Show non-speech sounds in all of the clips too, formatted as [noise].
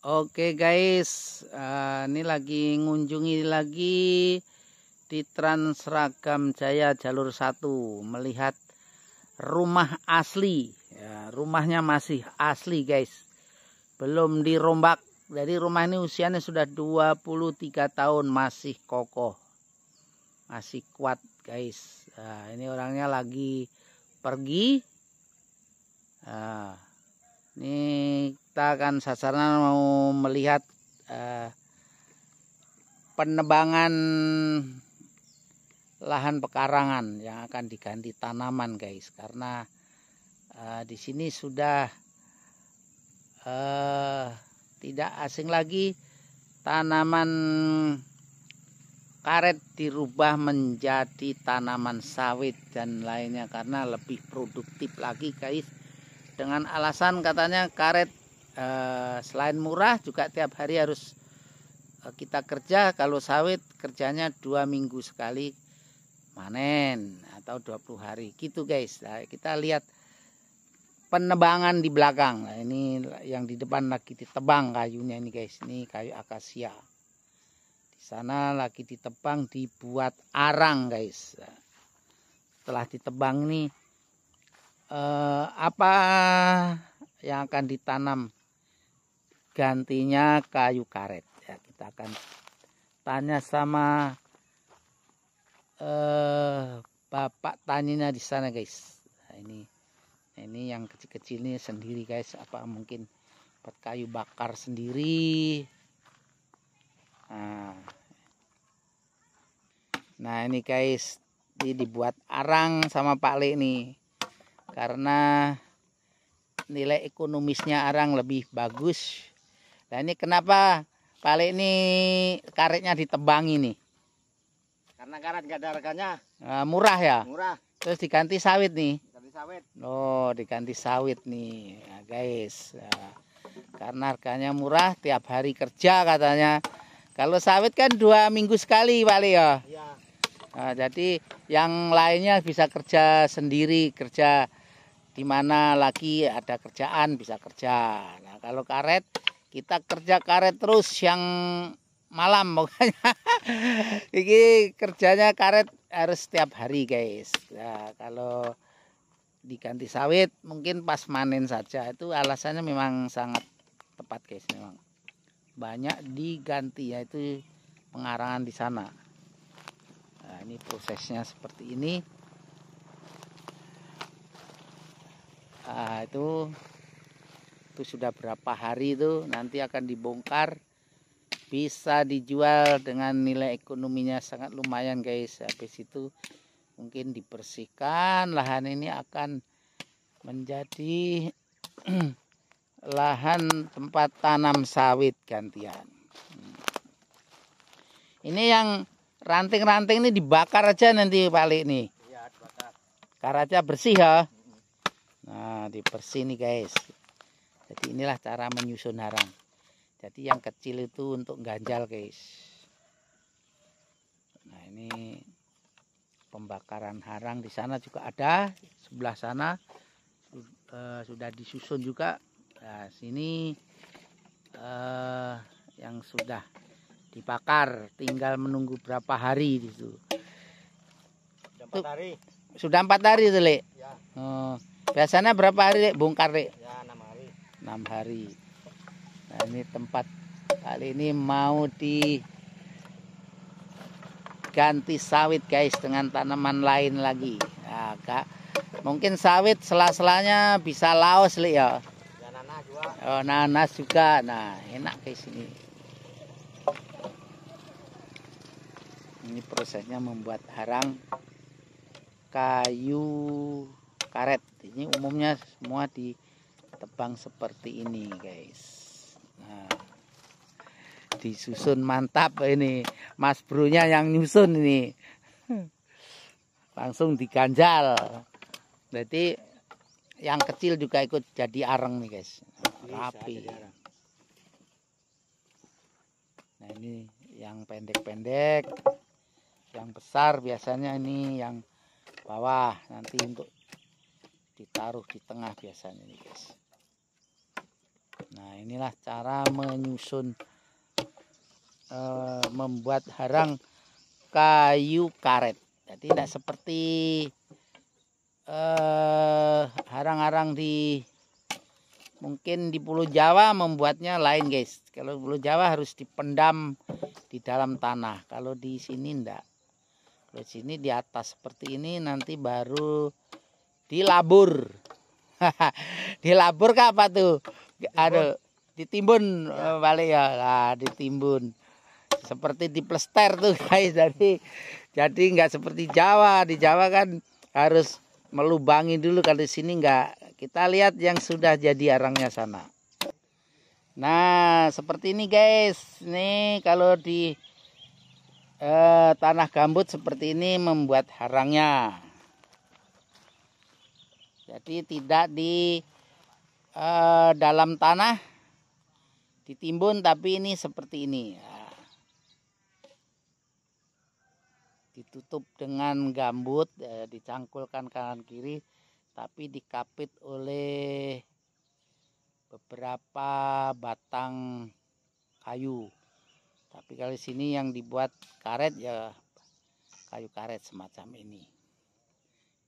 Oke guys, eh, ini lagi ngunjungi lagi di Transragam Jaya Jalur 1 melihat rumah asli. Ya, rumahnya masih asli guys. Belum dirombak. Jadi rumah ini usianya sudah 23 tahun masih kokoh. Masih kuat guys. Nah, ini orangnya lagi pergi. Nah, ini kita akan sasaran mau melihat eh, penebangan lahan pekarangan yang akan diganti tanaman guys karena eh, di sini sudah eh, tidak asing lagi tanaman karet dirubah menjadi tanaman sawit dan lainnya karena lebih produktif lagi guys dengan alasan katanya karet e, selain murah juga tiap hari harus e, kita kerja kalau sawit kerjanya dua minggu sekali manen atau 20 hari gitu guys nah, kita lihat penebangan di belakang nah, ini yang di depan lagi ditebang kayunya ini guys ini kayu akasia di sana lagi ditebang dibuat arang guys nah, setelah ditebang nih eh, apa yang akan ditanam gantinya kayu karet ya kita akan tanya sama eh, bapak taninya di sana guys nah, ini ini yang kecil-kecil ini sendiri guys apa mungkin buat kayu bakar sendiri nah, nah ini guys ini dibuat arang sama Pak Le nih karena nilai ekonomisnya arang lebih bagus. Nah ini kenapa pale ini karetnya ditebang ini? Karena karet gak ada harganya. Nah, murah ya? Murah. Terus diganti sawit nih? Diganti sawit. Oh diganti sawit nih nah, guys. Nah, karena harganya murah tiap hari kerja katanya. Kalau sawit kan dua minggu sekali pale ya? Iya. Nah, jadi yang lainnya bisa kerja sendiri, kerja di mana lagi ada kerjaan bisa kerja. Nah, kalau karet kita kerja karet terus yang malam [laughs] pokoknya. Ini kerjanya karet harus setiap hari, guys. Nah, kalau diganti sawit mungkin pas manen saja. Itu alasannya memang sangat tepat, guys, memang. Banyak diganti yaitu pengarangan di sana. Nah, ini prosesnya seperti ini. uh, itu itu sudah berapa hari itu nanti akan dibongkar bisa dijual dengan nilai ekonominya sangat lumayan guys habis itu mungkin dibersihkan lahan ini akan menjadi [clears throat] lahan tempat tanam sawit gantian hmm. ini yang ranting-ranting ini dibakar aja nanti balik nih iya, karena dibakar. bersih ya Nah, dibersih nih guys. Jadi inilah cara menyusun harang. Jadi yang kecil itu untuk ganjal guys. Nah, ini pembakaran harang di sana juga ada. Sebelah sana uh, sudah disusun juga. Nah, sini uh, yang sudah dibakar tinggal menunggu berapa hari itu. Sudah empat hari. Sudah empat hari tuh, Ya. Uh, Biasanya berapa hari, Dek, bongkar, Dek? Ya, 6 hari. 6 hari. Nah, ini tempat kali ini mau di ganti sawit, guys, dengan tanaman lain lagi. Nah, Kak, mungkin sawit sela-selanya bisa laos, Lek, ya. Ya, nanas juga. Oh, nanas juga. Nah, enak guys ini. Ini prosesnya membuat harang kayu karet ini umumnya semua di tebang seperti ini guys nah, disusun mantap ini mas Brunya yang nyusun ini langsung diganjal berarti yang kecil juga ikut jadi areng nih guys rapi nah ini yang pendek-pendek yang besar biasanya ini yang bawah nanti untuk taruh di tengah biasanya nih guys nah inilah cara menyusun e, membuat harang kayu karet jadi tidak seperti eh, harang-harang di mungkin di Pulau Jawa membuatnya lain guys kalau Pulau Jawa harus dipendam di dalam tanah kalau di sini ndak kalau di sini di atas seperti ini nanti baru dilabur [laughs] dilabur ke apa tuh ada ditimbun eh, ya. balik ya nah, ditimbun seperti di plester tuh guys jadi jadi nggak seperti Jawa di Jawa kan harus melubangi dulu kalau di sini nggak kita lihat yang sudah jadi arangnya sana nah seperti ini guys nih kalau di eh, tanah gambut seperti ini membuat harangnya jadi tidak di e, dalam tanah ditimbun tapi ini seperti ini. Ditutup dengan gambut, e, dicangkulkan kanan kiri tapi dikapit oleh beberapa batang kayu. Tapi kali sini yang dibuat karet ya kayu karet semacam ini.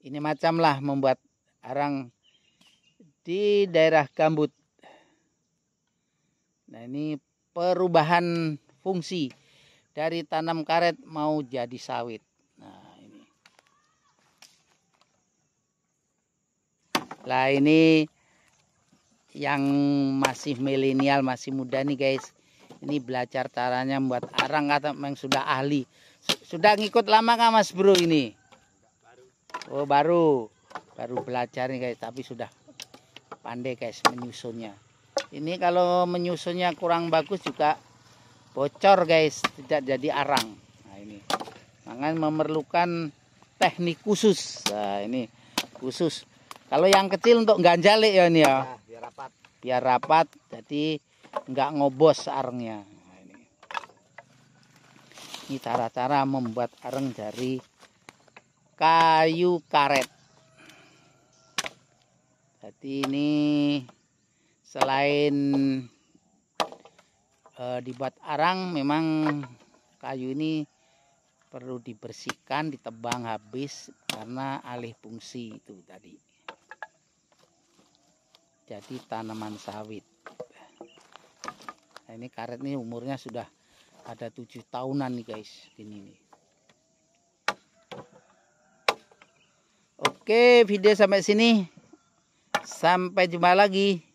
Ini macamlah membuat arang di daerah gambut. Nah, ini perubahan fungsi dari tanam karet mau jadi sawit. Nah, ini. Lah ini yang masih milenial, masih muda nih guys. Ini belajar caranya membuat arang kata yang sudah ahli. Sudah ngikut lama nggak Mas Bro ini? Oh, baru baru belajar nih guys tapi sudah pandai guys menyusunnya ini kalau menyusunnya kurang bagus juga bocor guys tidak jadi arang nah ini mangan memerlukan teknik khusus nah ini khusus kalau yang kecil untuk ganjalik ya ini ya, ya biar rapat biar rapat jadi nggak ngobos arangnya nah, ini. ini cara-cara membuat arang dari kayu karet jadi ini selain e, dibuat arang memang kayu ini perlu dibersihkan, ditebang habis karena alih fungsi itu tadi. Jadi tanaman sawit. Nah, ini karet ini umurnya sudah ada tujuh tahunan nih guys, ini nih. Oke, video sampai sini. Sampai jumpa lagi.